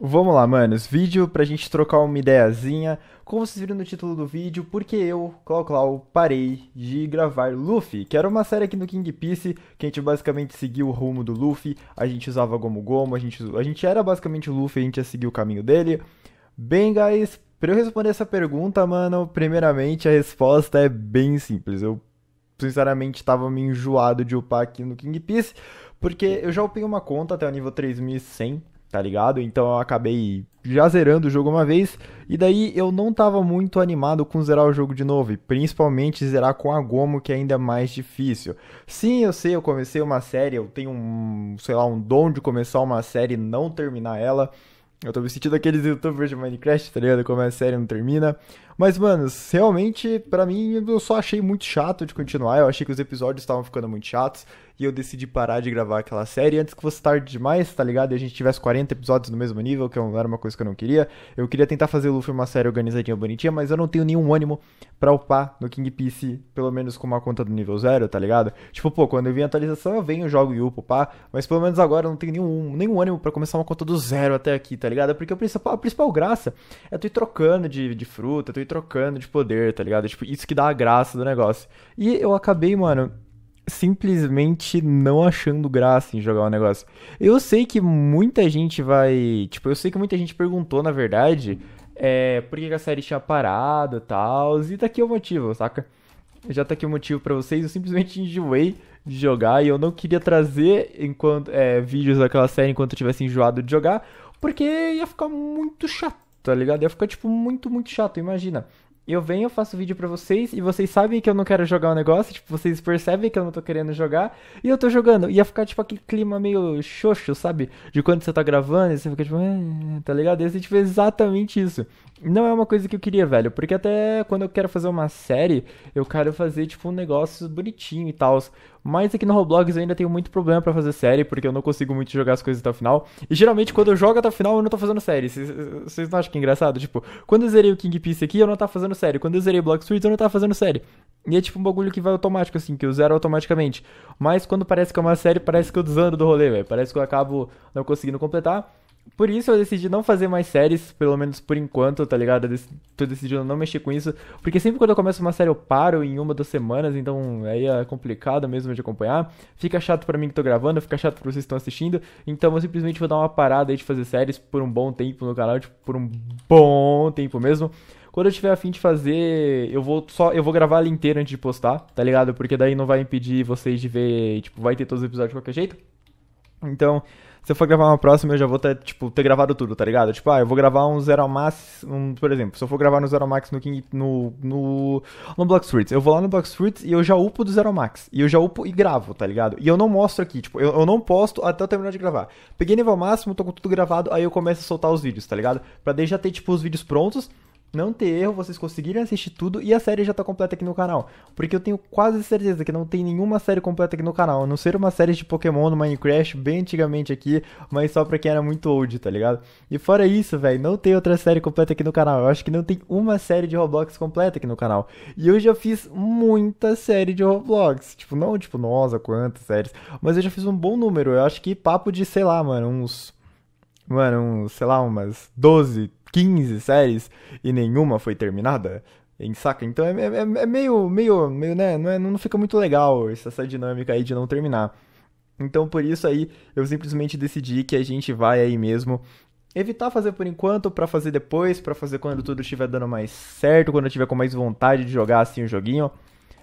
Vamos lá, manos. Vídeo pra gente trocar uma ideiazinha. Como vocês viram no título do vídeo, porque eu, Clau Clau, parei de gravar Luffy, que era uma série aqui no King Piece, que a gente basicamente seguiu o rumo do Luffy, a gente usava Gomu Gomu, a gente, a gente era basicamente o Luffy, a gente ia seguir o caminho dele. Bem, guys, pra eu responder essa pergunta, mano, primeiramente a resposta é bem simples. Eu, sinceramente, tava me enjoado de upar aqui no King Piece, porque eu já upei uma conta até o nível 3100, tá ligado? Então eu acabei já zerando o jogo uma vez, e daí eu não tava muito animado com zerar o jogo de novo, e principalmente zerar com a Gomo, que é ainda mais difícil. Sim, eu sei, eu comecei uma série, eu tenho um, sei lá, um dom de começar uma série e não terminar ela. Eu tô me sentindo aqueles youtubers de Minecraft, tá ligado? Como a série não termina. Mas, mano, realmente, para mim, eu só achei muito chato de continuar. Eu achei que os episódios estavam ficando muito chatos e eu decidi parar de gravar aquela série antes que fosse tarde demais, tá ligado? E a gente tivesse 40 episódios no mesmo nível, que era uma coisa que eu não queria. Eu queria tentar fazer o Luffy uma série organizadinha, bonitinha, mas eu não tenho nenhum ânimo pra upar no King Piece, pelo menos com uma conta do nível zero, tá ligado? Tipo, pô, quando eu vim a atualização eu venho, jogo e upo, pá, mas pelo menos agora eu não tenho nenhum, nenhum ânimo para começar uma conta do zero até aqui, tá ligado? Porque a principal, a principal graça é tu ir trocando de, de fruta, tu ir trocando de poder, tá ligado? Tipo, isso que dá a graça do negócio. E eu acabei, mano, simplesmente não achando graça em jogar o um negócio. Eu sei que muita gente vai. Tipo, eu sei que muita gente perguntou, na verdade, é, por que a série tinha parado e tal. E tá aqui o motivo, saca? Já tá aqui o motivo para vocês. Eu simplesmente enjoei de jogar e eu não queria trazer enquanto é, vídeos daquela série enquanto eu tivesse enjoado de jogar, porque ia ficar muito chato, tá ligado? Ia ficar, tipo, muito, muito chato, imagina eu venho, eu faço vídeo para vocês e vocês sabem que eu não quero jogar o um negócio, tipo, vocês percebem que eu não tô querendo jogar e eu tô jogando. Ia ficar, tipo, aquele clima meio xoxo, sabe? De quando você tá gravando e você fica, tipo, ah", tá ligado? E a gente exatamente isso. Não é uma coisa que eu queria, velho, porque até quando eu quero fazer uma série, eu quero fazer, tipo, um negócio bonitinho e tal. Mas aqui no Roblox eu ainda tenho muito problema para fazer série, porque eu não consigo muito jogar as coisas até o final. E geralmente quando eu jogo até o final eu não tô fazendo série. Vocês não acham que é engraçado? Tipo, quando eu zerei o King Piece aqui eu não tava fazendo série. Quando eu zerei o Block Street eu não tava fazendo série. E é tipo um bagulho que vai automático, assim, que eu zero automaticamente. Mas quando parece que é uma série, parece que eu desando do rolê, velho. Parece que eu acabo não conseguindo completar por isso eu decidi não fazer mais séries, pelo menos por enquanto, tá ligado? Eu dec tô decidindo não mexer com isso, porque sempre quando eu começo uma série eu paro em uma, das semanas, então aí é complicado mesmo de acompanhar. Fica chato para mim que tô gravando, fica chato pra vocês que estão assistindo, então eu simplesmente vou dar uma parada aí de fazer séries por um bom tempo no canal, tipo, por um bom tempo mesmo. Quando eu tiver afim de fazer, eu vou só eu vou gravar ela inteira antes de postar, tá ligado? Porque daí não vai impedir vocês de ver, tipo, vai ter todos os episódios de qualquer jeito. Então, se eu for gravar uma próxima, eu já vou ter, tipo, ter gravado tudo, tá ligado? Tipo, ah, eu vou gravar um Zero Max, um, por exemplo, se eu for gravar no Zero Max no King, no, no, no Block fruits eu vou lá no Block fruits e eu já upo do Zero Max, e eu já upo e gravo, tá ligado? E eu não mostro aqui, tipo, eu, eu não posto até eu terminar de gravar. Peguei nível máximo, tô com tudo gravado, aí eu começo a soltar os vídeos, tá ligado? Pra daí já ter, tipo, os vídeos prontos, não ter erro, vocês conseguirem assistir tudo e a série já tá completa aqui no canal. Porque eu tenho quase certeza que não tem nenhuma série completa aqui no canal, a não ser uma série de Pokémon no Minecraft bem antigamente aqui, mas só pra quem era muito old, tá ligado? E fora isso, velho, não tem outra série completa aqui no canal. Eu acho que não tem uma série de Roblox completa aqui no canal. E eu já fiz muita série de Roblox. Tipo, não, tipo, nossa, quantas séries. Mas eu já fiz um bom número. Eu acho que papo de, sei lá, mano, uns mano, um, sei lá, umas 12, 15 séries e nenhuma foi terminada. Em saca? Então é, é, é, meio, meio, meio, né? Não, é, não fica muito legal essa, essa dinâmica aí de não terminar. Então por isso aí eu simplesmente decidi que a gente vai aí mesmo evitar fazer por enquanto para fazer depois, para fazer quando tudo estiver dando mais certo, quando eu tiver com mais vontade de jogar assim o joguinho.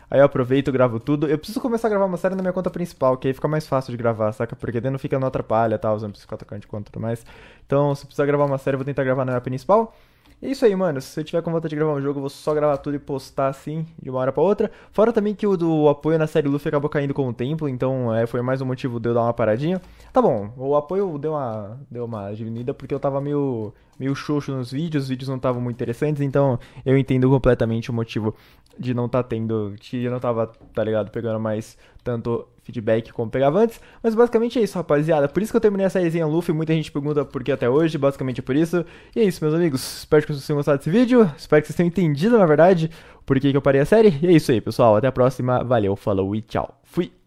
Aí eu aproveito, gravo tudo. Eu preciso começar a gravar uma série na minha conta principal, que aí fica mais fácil de gravar, saca? Porque daí não fica não atrapalha, tal, tá? eu não preciso ficar tocando de conta e tudo mais. Então, se precisar gravar uma série, eu vou tentar gravar na minha principal é isso aí, mano. Se eu tiver com vontade de gravar um jogo, eu vou só gravar tudo e postar assim, de uma hora pra outra. Fora também que o do apoio na série Luffy acabou caindo com o tempo, então é, foi mais um motivo de eu dar uma paradinha. Tá bom, o apoio deu uma, deu uma diminuída porque eu tava meio, meio xoxo nos vídeos, os vídeos não estavam muito interessantes, então eu entendo completamente o motivo de não tá tendo, que eu não tava, tá ligado, pegando mais tanto feedback como pegava antes. Mas basicamente é isso, rapaziada. Por isso que eu terminei essa sériezinha Luffy. Muita gente pergunta por que até hoje, basicamente é por isso. E é isso, meus amigos. Espero que vocês tenham gostado desse vídeo. Espero que vocês tenham entendido, na verdade, por que, que eu parei a série. E é isso aí, pessoal. Até a próxima. Valeu, falou e tchau. Fui!